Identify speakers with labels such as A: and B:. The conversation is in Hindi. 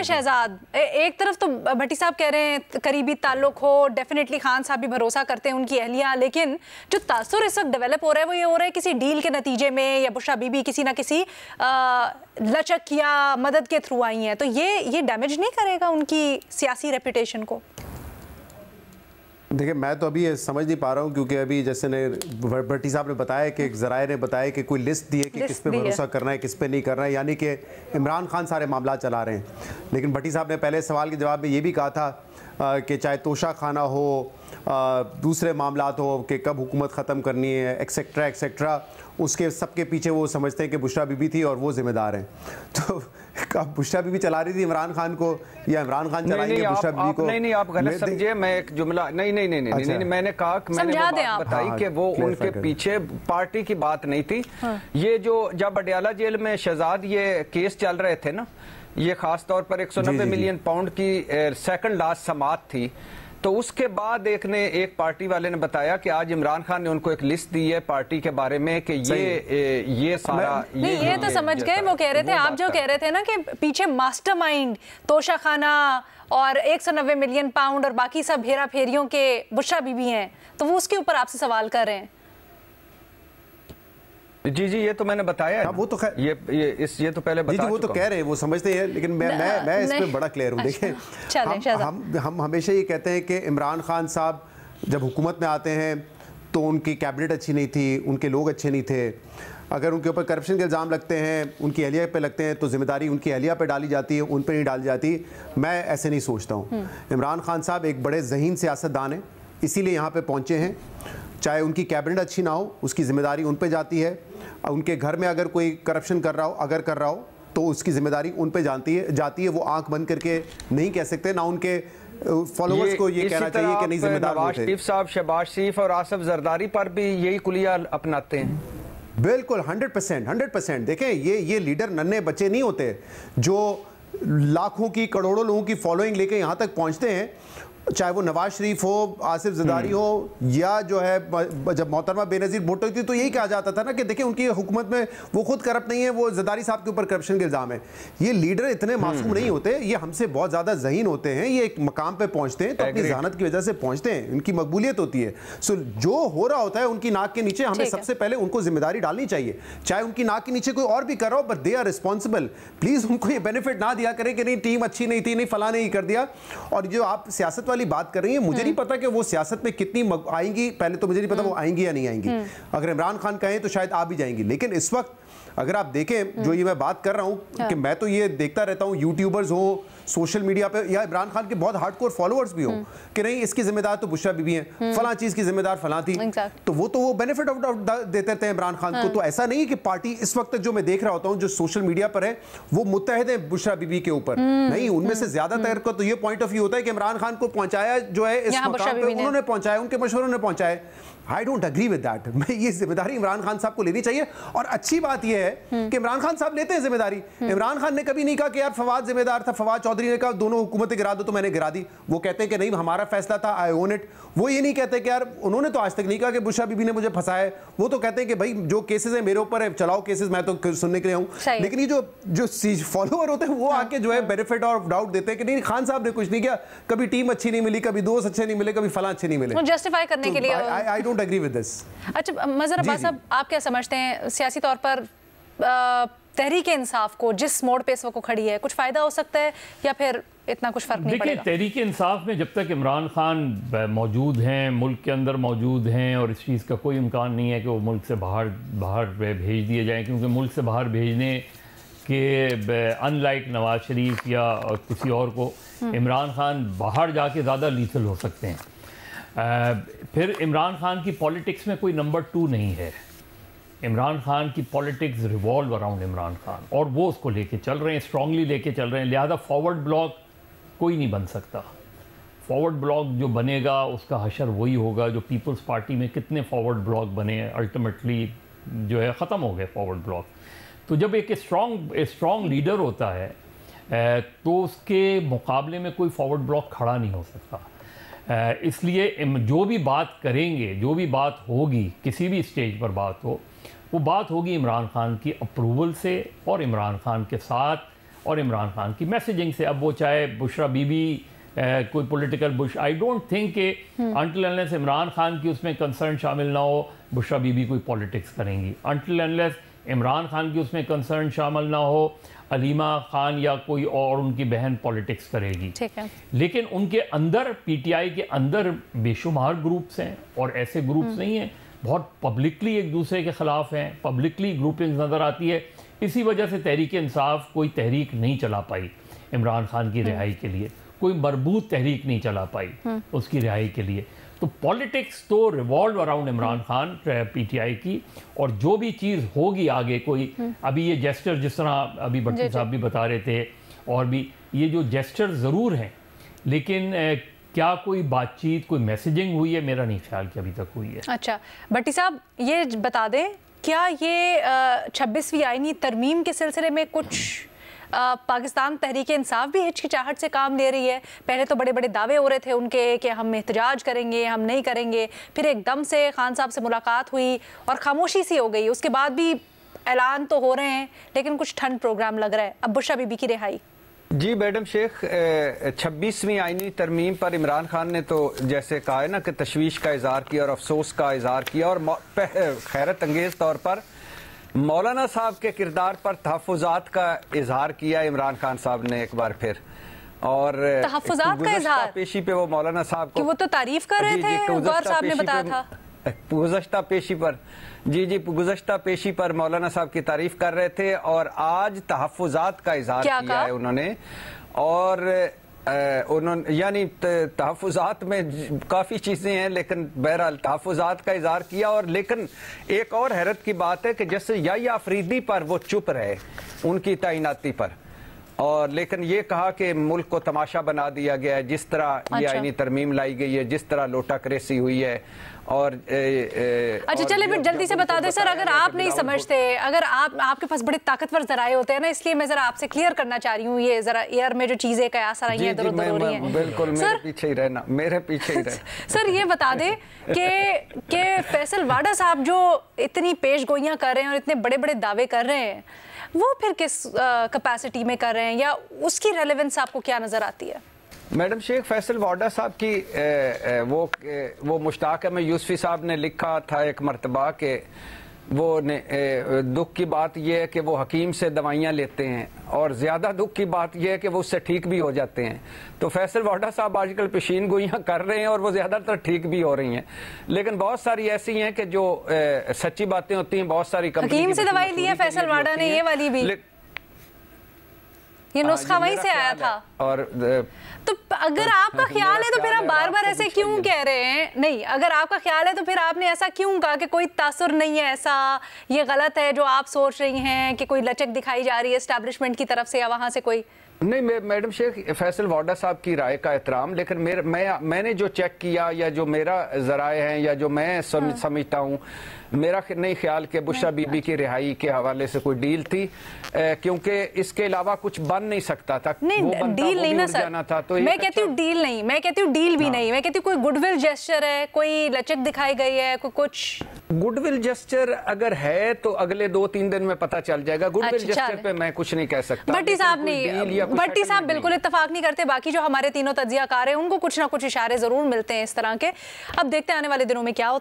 A: है शहजाद एक तरफ तो भट्टी साहब कह रहे हैं करीबी ताल्लुक हो डेफिनेटली खान साहब भी भरोसा करते हैं उनकी अहलिया लेकिन जो तासर इस वक्त डेवलप हो रहा है वो ये हो रहा है किसी डील के नतीजे में या बुशा बीबी किसी ना किसी लचक या मदद के थ्रू आई हैं तो ये ये डैमेज नहीं करेगा उनकी सियासी रेपुटेशन को
B: देखिए मैं तो अभी समझ नहीं पा रहा हूँ क्योंकि अभी जैसे ने भट्टी साहब ने बताया कि एक जराए ने बताया कि कोई लिस्ट दी है कि किस पे भरोसा करना है किस पे नहीं करना है यानी कि इमरान खान सारे मामला चला रहे हैं लेकिन भट्टी साहब ने पहले सवाल के जवाब में ये भी कहा था कि चाहे तोशा खाना हो दूसरे मामला हो कि कब हुकूमत ख़त्म करनी है एक्सेट्रा एक्सेट्रा उसके सबके पीछे वो समझते हैं कि बुशरा बीबी थी और वो जिम्मेदार हैं तो अब बुशरा बीबी चला रही थी इमरान खान को या इमरान खान चलाएंगे बुशरा बीबी को नहीं नहीं आप गलत समझिए
C: मैं एक जुमला नहीं नहीं नहीं नहीं, अच्छा। नहीं, मैंने कहा मैंने वो बात बताई हाँ, कि वो उनके पीछे पार्टी की बात नहीं थी हाँ। ये जो जब अडयाला जेल में शहजाद ये केस चल रहे थे ना ये खास तौर पर नब्बे मिलियन पाउंड की सेकंड लास्ट समात थी तो उसके बाद एक ने एक पार्टी वाले ने बताया कि आज इमरान खान ने उनको एक लिस्ट दी है पार्टी के बारे में कि ये ए, ये सारा ये, नहीं, ये तो समझ गए वो कह रहे थे आप जो कह रहे
A: थे ना कि पीछे मास्टरमाइंड तोशाखाना और एक सौ नब्बे मिलियन पाउंड और बाकी सब हेरा फेरियों के बुशा भी, भी हैं तो वो उसके ऊपर आपसे सवाल कर रहे हैं
C: जी जी ये तो मैंने बताया हाँ, वो तो खैर ये ये इस ये तो पहले बता जी, वो तो कह रहे हैं
B: वो समझते हैं लेकिन मैं मैं मैं इस बड़ा क्लियर हूँ अच्छा, देखिए हम, हम हमेशा ये कहते हैं कि इमरान खान साहब जब हुकूमत में आते हैं तो उनकी कैबिनेट अच्छी नहीं थी उनके लोग अच्छे नहीं थे अगर उनके ऊपर करप्शन के इल्ज़ाम लगते हैं उनकी अहलिया पे लगते हैं तो जिम्मेदारी उनकी अहलिया पे डाली जाती है उन पर नहीं डाली जाती मैं ऐसे नहीं सोचता हूँ हम्म। इमरान खान साहब एक बड़े जहीन सियासतदान हैं इसीलिए यहाँ पर पहुँचे हैं चाहे उनकी कैबिनेट अच्छी ना हो उसकी जिम्मेदारी उन पर जाती है उनके घर में अगर कोई करप्शन कर रहा हो अगर कर रहा हो तो उसकी जिम्मेदारी उन पर जानती है जाती है वो आंख बंद करके नहीं कह सकते ना उनके फॉलोअर्स को ये कहना चाहिए कि नहीं जिम्मेदार शरीफ साहब शहबाज शरीफ और आसफ जरदारी पर भी यही कुलिया अपनाते हैं बिल्कुल हंड्रेड परसेंट हंड्रेड परसेंट देखें ये ये लीडर नन्हे बच्चे नहीं होते जो लाखों की करोड़ों लोगों की फॉलोइंग लेके यहाँ तक पहुँचते हैं चाहे वो नवाज शरीफ हो आसिफ जदारी हम्म। हो या जो है जब मोहतरमा बेनज़ीर भुट्टो थी तो यही कहा जाता था ना कि देखिए उनकी हुकूमत में वो खुद करप्ट नहीं है वो जदारी साहब के ऊपर करप्शन के इल्ज़ाम है ये लीडर इतने हम्म। मासूम नहीं होते ये हमसे बहुत ज़्यादा जहीन होते हैं ये एक मकाम पर पहुंचते हैं तो अपनी जहानत की वजह से पहुंचते हैं उनकी मकबूलियत होती है सो जो हो रहा होता है उनकी नाक के नीचे हमें सबसे पहले उनको जिम्मेदारी डालनी चाहिए चाहे उनकी नाक के नीचे कोई और भी कर रहा हो but they are responsible please उनको ये बेनिफिट ना दिया करें कि नहीं टीम अच्छी नहीं थी नहीं फला नहीं कर दिया और जो आप सियासत वाली वाली बात कर रही है मुझे नहीं हम्म। पता कि वो सियासत में कितनी आएंगी पहले तो मुझे नहीं पता वो हम्म। आएंगी या नहीं आएंगी हम्म। अगर इमरान खान कहें तो शायद आ भी जाएंगी लेकिन इस वक्त अगर आप देखें जो ये मैं बात कर रहा हूँ हाँ। कि मैं तो ये देखता रहता हूँ यूट्यूबर्स हों सोशल मीडिया पे या इमरान खान के बहुत हार्ड कोर फॉलोअर्स भी हो हम्म। कि नहीं इसकी जिम्मेदार तो बुशरा बीबी है हम्म। फला चीज की जिम्मेदार फला थी तो वो तो वो बेनिफिट ऑफ डाउट देते रहते हैं इमरान खान को हाँ। तो ऐसा नहीं कि पार्टी इस वक्त तक जो मैं देख रहा होता हूँ जो सोशल मीडिया पर है वो मुतहद है बुशा बीबी के ऊपर हम्म, नहीं उनमें से ज्यादातर का तो ये पॉइंट ऑफ व्यू होता है कि इमरान खान को पहुंचाया जो है इस मकाम पे उन्होंने पहुंचाया उनके मशवरों ने पहुंचाया I don't agree with that मैं ये जिम्मेदारी इमरान खान साहब को लेनी चाहिए और अच्छी बात ये है कि इमरान खान साहब लेते हैं जिम्मेदारी इमरान खान ने कभी नहीं कहा कि यार फवाद जिम्मेदार था फवाद चौधरी ने कहा दोनों हुकूमतें गिरा दो तो मैंने गिरा दी वो कहते हैं कि नहीं हमारा फैसला था आई ओन इट वो ये नहीं कहते कि यार उन्होंने तो आज तक नहीं कहा कि बुशा बीबी ने मुझे फंसाया वो तो कहते हैं कि भाई जो केसेस है मेरे ऊपर है चलाओ केसेस मैं तो सुनने के लिए हूँ लेकिन ये जो जो फॉलोअर होते हैं वो हाँ। आके जो है बेनिफिट और डाउट देते हैं कि नहीं खान साहब ने कुछ नहीं किया कभी टीम अच्छी नहीं मिली कभी दोस्त अच्छे नहीं मिले कभी फला अच्छे नहीं मिले
A: जस्टिफाई तो करने तो के लिए I
B: don't agree with this
A: अच्छा मजर अब्बास आप क्या समझते हैं सियासी तौर पर तहरीक इंसाफ को जिस मोड़ पे इस वक्त खड़ी है कुछ फ़ायदा हो सकता है या फिर इतना कुछ फर्क नहीं देखिए
D: तहरीक इंसाफ में जब तक इमरान खान मौजूद हैं मुल्क के अंदर मौजूद हैं और इस चीज़ का कोई इम्कान नहीं है कि वो मुल्क से बाहर बाहर भेज दिए जाएँ क्योंकि मुल्क से बाहर भेजने के अनलाइक नवाज शरीफ या किसी और को हम्म। इमरान खान बाहर जाके ज़्यादा लीथल हो सकते हैं आ, फिर इमरान खान की पॉलिटिक्स में कोई नंबर टू नहीं है इमरान खान की politics revolve around Imran Khan और वो उसको लेके चल रहे हैं स्ट्रांगली लेके चल रहे हैं लिहाजा फॉरवर्ड ब्लॉक कोई नहीं बन सकता फॉरवर्ड ब्लॉक जो बनेगा उसका हशर वही होगा जो पीपल्स पार्टी में कितने फॉरवर्ड ब्लॉक बने अल्टीमेटली जो है ख़त्म हो गए फॉरवर्ड ब्लॉक तो जब एक स्ट्रॉन्ग स्ट्रॉन्ग लीडर होता है तो उसके मुकाबले में कोई फॉरवर्ड ब्लॉक खड़ा नहीं हो सकता इसलिए जो भी बात करेंगे जो भी बात होगी किसी भी स्टेज पर बात हो वो बात होगी इमरान खान की अप्रूवल से और इमरान खान के साथ और इमरान खान की मैसेजिंग से अब वो चाहे बुशरा बीबी कोई पॉलिटिकल बुश आई डोंट थिंक के अनटिल एनलेस इमरान खान की उसमें कंसर्न शामिल ना हो बुशरा बीबी कोई पॉलिटिक्स करेंगी अनटिल एनलेस इमरान खान की उसमें कंसर्न शामिल ना हो अलीमा खान या कोई और उनकी बहन पॉलिटिक्स करेगी ठीक है लेकिन उनके अंदर पीटीआई के अंदर बेशुमार ग्रुप्स हैं और ऐसे ग्रुप्स हम्म। नहीं हैं बहुत पब्लिकली एक दूसरे के ख़िलाफ़ हैं पब्लिकली ग्रुपिंग्स नज़र आती है इसी वजह से तहरीक इंसाफ कोई तहरीक नहीं चला पाई इमरान खान की हम्म। रिहाई के लिए कोई मरबूत तहरीक नहीं चला पाई हम्म। उसकी रिहाई के लिए तो पॉलिटिक्स तो revolve around Imran Khan PTI की और जो भी चीज़ होगी आगे कोई हम्म। अभी ये जेस्टर जिस तरह अभी भट्टी साहब भी बता रहे थे और भी ये जो जेस्टर ज़रूर हैं लेकिन क्या कोई बातचीत कोई मैसेजिंग हुई है मेरा नहीं ख्याल कि अभी तक हुई है
A: अच्छा भट्टी साहब ये बता दें क्या ये छब्बीसवीं आइनी तरमीम के सिलसिले में कुछ पाकिस्तान तहरीक इंसाफ भी हिचकिचाहट से काम ले रही है पहले तो बड़े बड़े दावे हो रहे थे उनके कि हम एहतजाज करेंगे हम नहीं करेंगे फिर एकदम से खान साहब से मुलाकात हुई और खामोशी सी हो गई उसके बाद भी ऐलान तो हो रहे हैं लेकिन कुछ ठंड प्रोग्राम लग रहा है अब बुशा बीबी की रिहाई
C: जी मैडम शेख छब्बीसवीं आइनी तरमीम पर इमरान खान ने तो जैसे कहा है ना कि तशवीश का इजहार किया और अफसोस का इजहार किया और खैरत अंगेज तौर पर मौलाना साहब के किरदार पर तहफात का इजहार किया इमरान खान साहब ने एक बार फिर और तहफात का इजहार पेशी पे वो मौलाना साहब को
A: वो तो तारीफ कर रहे थे साहब ने बताया था
C: गुजशत पेशी पर जी जी गुजशत पेशी पर मौलाना साहब की तारीफ कर रहे थे और आज तहफात का इजहार किया का? है उन्होंने और उन्होंने यानी तहफात में काफ़ी चीज़ें हैं लेकिन बहरहाल तहफात का इजहार किया और लेकिन एक और हैरत की बात है कि जैसे या आफरीदी पर वो चुप रहे उनकी तैनाती पर और लेकिन ये कहा कि मुल्क को तमाशा बना दिया गया है जिस तरह अच्छा। ये आईनी तरमीम लाई गई है जिस तरह लोटा क्रेसी हुई है और ए, ए, अच्छा चले
A: फिर जल्दी से बता दें सर अगर आप नहीं समझते अगर आप आपके पास बड़े ताकतवर जराए होते हैं ना इसलिए मैं जरा आपसे क्लियर करना चाह रही हूँ ये जरा एयर में जो चीजें कयास रही है रही है बिल्कुल मेरे
C: पीछे ही रहना मेरे पीछे ही रहना
A: सर ये बता दें कि कि फैसल वाडा साहब जो इतनी पेश गोइयां कर रहे हैं और इतने बड़े बड़े दावे कर रहे हैं वो फिर किस कैपेसिटी में कर रहे हैं या उसकी रेलिवेंस आपको क्या नज़र आती है
C: मैडम शेख फैसल वाडा साहब की ए, ए, वो ए, वो मुश्ताक मैं यूसफी साहब ने लिखा था एक मरतबा के वो ने, ए, दुख की बात यह है कि वो हकीम से दवाइयाँ लेते हैं और ज़्यादा दुख की बात यह है कि वो उससे ठीक भी हो जाते हैं तो फैसल वाडा साहब आजकल पेशीन गोइयां कर रहे हैं और वो ज़्यादातर ठीक भी हो रही हैं लेकिन बहुत सारी ऐसी हैं कि जो ए, सच्ची बातें होती हैं बहुत सारी कंपनी से दवाई ली है फैसल वाडा ने ये वाली भी
A: ये नुस्खा वहीं से आया था और तो अगर आपका ख्याल है तो फिर आप बार बार ऐसे क्यों कह रहे हैं नहीं अगर आपका ख्याल है तो फिर आपने ऐसा क्यों कहा कि कोई तासुर नहीं है ऐसा ये गलत है जो आप सोच रही हैं कि कोई लचक दिखाई जा रही है इस्टेब्लिशमेंट की तरफ से या वहाँ से कोई
C: नहीं मैं मैडम शेख फैसल वाडा साहब की राय का एहतराम लेकिन मेरे मैं मैंने जो चेक किया या जो मेरा जराए हैं या जो मैं सम, हाँ। समझता हूँ मेरा नहीं ख्याल कि बुशा हाँ। बीबी की रिहाई के हवाले से कोई डील थी क्योंकि इसके अलावा कुछ बन नहीं सकता था नहीं वो डील नहीं ना सर जाना था तो मैं कहती
A: हूँ अच्छा। डील नहीं मैं कहती हूँ डील भी हाँ। नहीं मैं कहती हूँ कोई गुडविल जेस्टर है कोई लचक दिखाई गई है कोई कुछ
C: गुडविल जेस्टर अगर है तो अगले दो तीन दिन में पता चल जाएगा गुडविल अच्छा, जेस्टर पे मैं कुछ नहीं कह सकता भट्टी साहब नहीं भट्टी साहब बिल्कुल
A: इतफाक नहीं करते बाकी जो हमारे तीनों तजिया कार हैं उनको कुछ ना कुछ इशारे जरूर मिलते हैं इस तरह के अब देखते आने वाले दिनों में क्या होता है